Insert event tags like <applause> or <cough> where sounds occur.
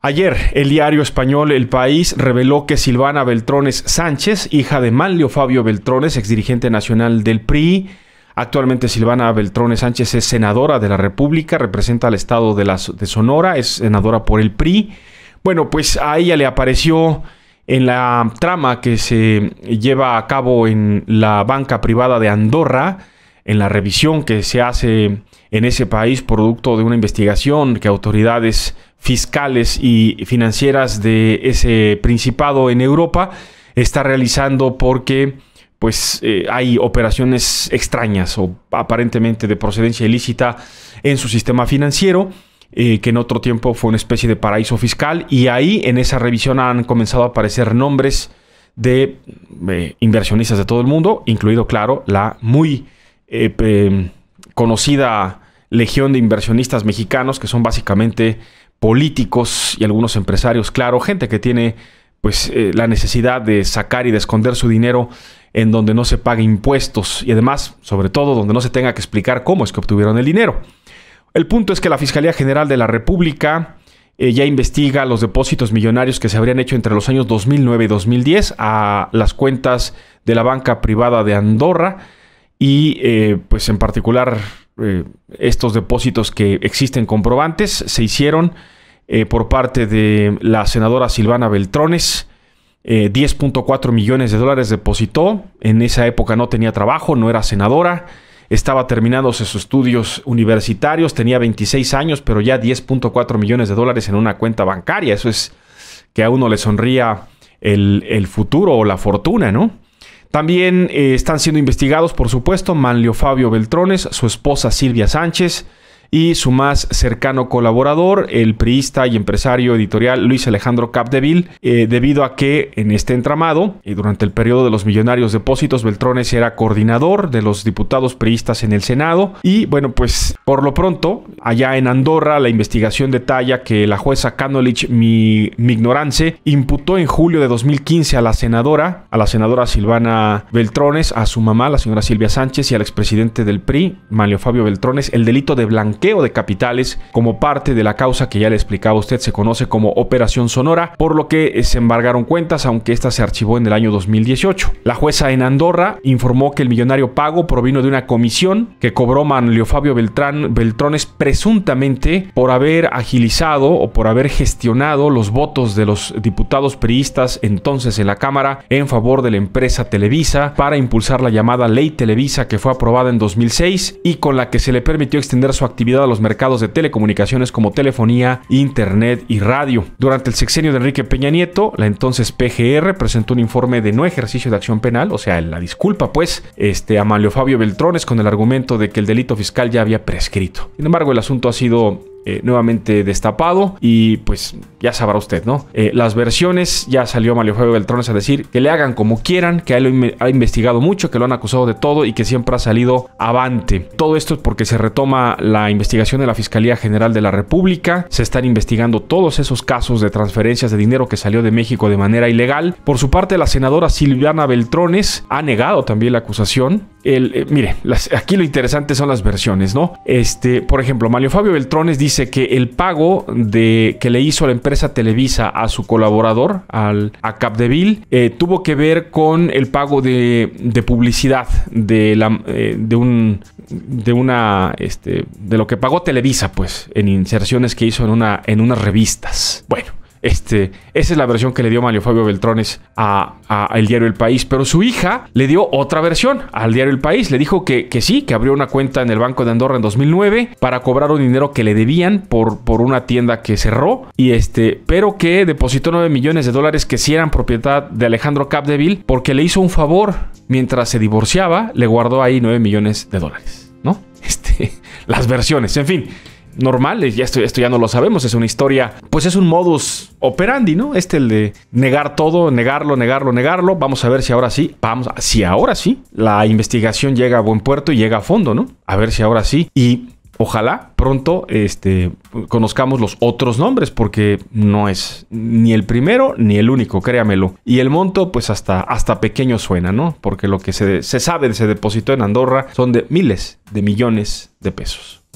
Ayer, el diario español El País reveló que Silvana Beltrones Sánchez, hija de Manlio Fabio Beltrones, ex dirigente nacional del PRI, actualmente Silvana Beltrones Sánchez es senadora de la República, representa al estado de, de Sonora, es senadora por el PRI. Bueno, pues a ella le apareció en la trama que se lleva a cabo en la banca privada de Andorra, en la revisión que se hace en ese país producto de una investigación que autoridades fiscales y financieras de ese principado en Europa está realizando porque pues eh, hay operaciones extrañas o aparentemente de procedencia ilícita en su sistema financiero, eh, que en otro tiempo fue una especie de paraíso fiscal, y ahí en esa revisión han comenzado a aparecer nombres de eh, inversionistas de todo el mundo, incluido, claro, la muy conocida legión de inversionistas mexicanos que son básicamente políticos y algunos empresarios, claro, gente que tiene pues eh, la necesidad de sacar y de esconder su dinero en donde no se pague impuestos y además, sobre todo, donde no se tenga que explicar cómo es que obtuvieron el dinero. El punto es que la Fiscalía General de la República eh, ya investiga los depósitos millonarios que se habrían hecho entre los años 2009 y 2010 a las cuentas de la banca privada de Andorra y eh, pues en particular eh, estos depósitos que existen comprobantes se hicieron eh, por parte de la senadora Silvana Beltrones. 10.4 millones de dólares depositó. En esa época no tenía trabajo, no era senadora. Estaba terminándose sus estudios universitarios, tenía 26 años, pero ya 10.4 millones de dólares en una cuenta bancaria. Eso es que a uno le sonría el, el futuro o la fortuna, ¿no? También eh, están siendo investigados, por supuesto, Manlio Fabio Beltrones, su esposa Silvia Sánchez, y su más cercano colaborador, el priista y empresario editorial Luis Alejandro Capdeville, eh, debido a que en este entramado, y eh, durante el periodo de los millonarios depósitos, Beltrones era coordinador de los diputados priistas en el Senado y bueno, pues por lo pronto, allá en Andorra, la investigación detalla que la jueza Canolich mi, ignorance imputó en julio de 2015 a la senadora, a la senadora Silvana Beltrones, a su mamá, la señora Silvia Sánchez y al expresidente del PRI, Manlio Fabio Beltrones, el delito de blanco de capitales como parte de la causa que ya le explicaba usted se conoce como Operación Sonora, por lo que eh, se embargaron cuentas, aunque esta se archivó en el año 2018. La jueza en Andorra informó que el millonario pago provino de una comisión que cobró Manlio Fabio Beltrán Beltrones presuntamente por haber agilizado o por haber gestionado los votos de los diputados priistas entonces en la Cámara en favor de la empresa Televisa para impulsar la llamada Ley Televisa que fue aprobada en 2006 y con la que se le permitió extender su actividad a los mercados de telecomunicaciones como telefonía, internet y radio. Durante el sexenio de Enrique Peña Nieto, la entonces PGR presentó un informe de no ejercicio de acción penal, o sea, la disculpa pues, este, a Fabio Beltrones con el argumento de que el delito fiscal ya había prescrito. Sin embargo, el asunto ha sido eh, nuevamente destapado y pues ya sabrá usted, ¿no? Eh, las versiones, ya salió Mario Beltrones a decir que le hagan como quieran, que ha investigado mucho, que lo han acusado de todo y que siempre ha salido avante. Todo esto es porque se retoma la investigación de la Fiscalía General de la República, se están investigando todos esos casos de transferencias de dinero que salió de México de manera ilegal. Por su parte, la senadora Silviana Beltrones ha negado también la acusación. El, eh, mire, aquí lo interesante son las versiones, ¿no? Este, por ejemplo, Mario Fabio Beltrones dice que el pago de, que le hizo la empresa Televisa a su colaborador, al, a Capdeville, eh, tuvo que ver con el pago de, publicidad de, la, eh, de un de una este, de lo que pagó Televisa, pues, en inserciones que hizo en una en unas revistas. Bueno. Este, esa es la versión que le dio Mario Fabio Beltrones a, El Diario El País. Pero su hija le dio otra versión al Diario El País. Le dijo que, que sí, que abrió una cuenta en el Banco de Andorra en 2009 para cobrar un dinero que le debían por, por una tienda que cerró. Y este, pero que depositó 9 millones de dólares que sí eran propiedad de Alejandro Capdeville porque le hizo un favor. Mientras se divorciaba, le guardó ahí 9 millones de dólares. ¿No? <laughs> Este, las versiones, en fin normales. Ya esto, ya no lo sabemos. Es una historia, pues es un modus operandi, ¿no? Este el de negar todo, negarlo, negarlo, negarlo. Vamos a ver si ahora sí, vamos, si ahora sí la investigación llega a buen puerto y llega a fondo, ¿no? A ver si ahora sí. Y ojalá pronto este, conozcamos los otros nombres, porque no es ni el primero ni el único, créamelo. Y el monto, pues hasta, hasta pequeño suena, ¿no? Porque lo que se, se sabe, se depositó en Andorra, son de miles de millones de pesos.